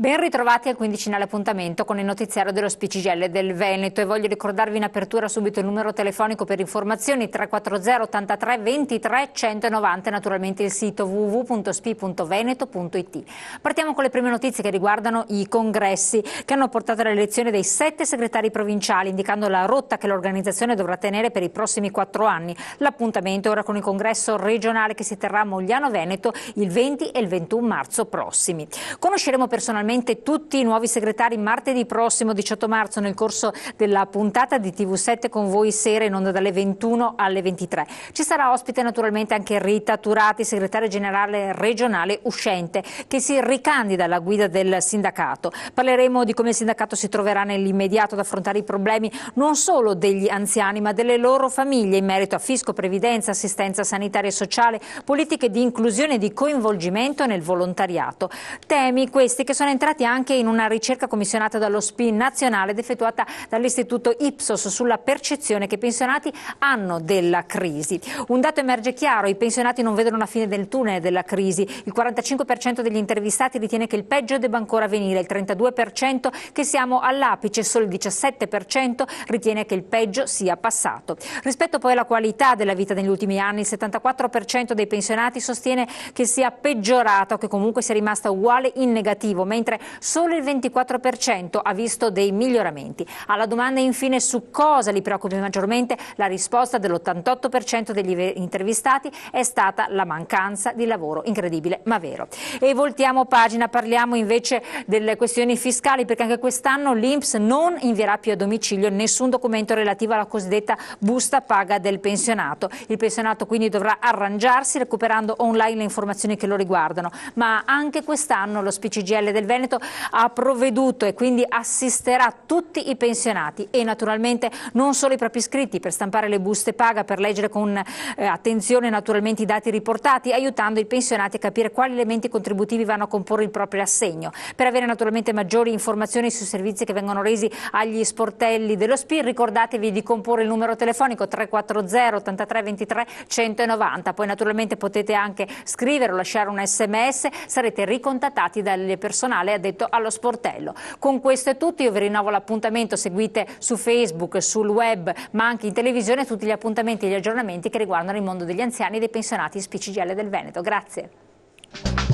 Ben ritrovati al quindicinale appuntamento con il notiziario dello Spicigelle del Veneto e voglio ricordarvi in apertura subito il numero telefonico per informazioni 340 83 23 190 naturalmente il sito www.spi.veneto.it. Partiamo con le prime notizie che riguardano i congressi che hanno portato all'elezione dei sette segretari provinciali indicando la rotta che l'organizzazione dovrà tenere per i prossimi quattro anni. L'appuntamento ora con il congresso regionale che si terrà a Mogliano Veneto il 20 e il 21 marzo prossimi. Conosceremo personalmente praticamente tutti i nuovi segretari martedì prossimo 18 marzo nel corso della puntata di TV7 con voi sera in onda dalle 21 alle 23. Ci sarà ospite naturalmente anche Rita Turati, segretaria generale regionale uscente, che si ricandida alla guida del sindacato. Parleremo di come il sindacato si troverà nell'immediato ad affrontare i problemi non solo degli anziani ma delle loro famiglie in merito a fisco, previdenza, assistenza sanitaria e sociale, politiche di inclusione e di coinvolgimento nel volontariato. Temi questi che sono entrati centrati anche in una ricerca commissionata dallo SPI nazionale ed effettuata dall'istituto Ipsos sulla percezione che i pensionati hanno della crisi. Un dato emerge chiaro, i pensionati non vedono la fine del tunnel della crisi. Il 45% degli intervistati ritiene che il peggio debba ancora venire, il 32% che siamo all'apice, solo il 17% ritiene che il peggio sia passato. Rispetto poi alla qualità della vita negli ultimi anni, il 74% dei pensionati sostiene che sia peggiorata o che comunque sia rimasta uguale in negativo, mentre mentre solo il 24% ha visto dei miglioramenti. Alla domanda infine su cosa li preoccupi maggiormente, la risposta dell'88% degli intervistati è stata la mancanza di lavoro, incredibile ma vero. E voltiamo pagina, parliamo invece delle questioni fiscali perché anche quest'anno l'Inps non invierà più a domicilio nessun documento relativo alla cosiddetta busta paga del pensionato. Il pensionato quindi dovrà arrangiarsi recuperando online le informazioni che lo riguardano, ma anche quest'anno lo SPCGL del Veneto Veneto ha provveduto e quindi assisterà tutti i pensionati e naturalmente non solo i propri iscritti per stampare le buste paga, per leggere con eh, attenzione naturalmente i dati riportati, aiutando i pensionati a capire quali elementi contributivi vanno a comporre il proprio assegno. Per avere naturalmente maggiori informazioni sui servizi che vengono resi agli sportelli dello SPIR, ricordatevi di comporre il numero telefonico 340 83 23 190. Poi naturalmente potete anche scrivere o lasciare un sms, sarete ricontattati dal personale lei ha detto allo sportello. Con questo è tutto, io vi rinnovo l'appuntamento, seguite su Facebook, sul web, ma anche in televisione tutti gli appuntamenti e gli aggiornamenti che riguardano il mondo degli anziani e dei pensionati SPCGL del Veneto. Grazie.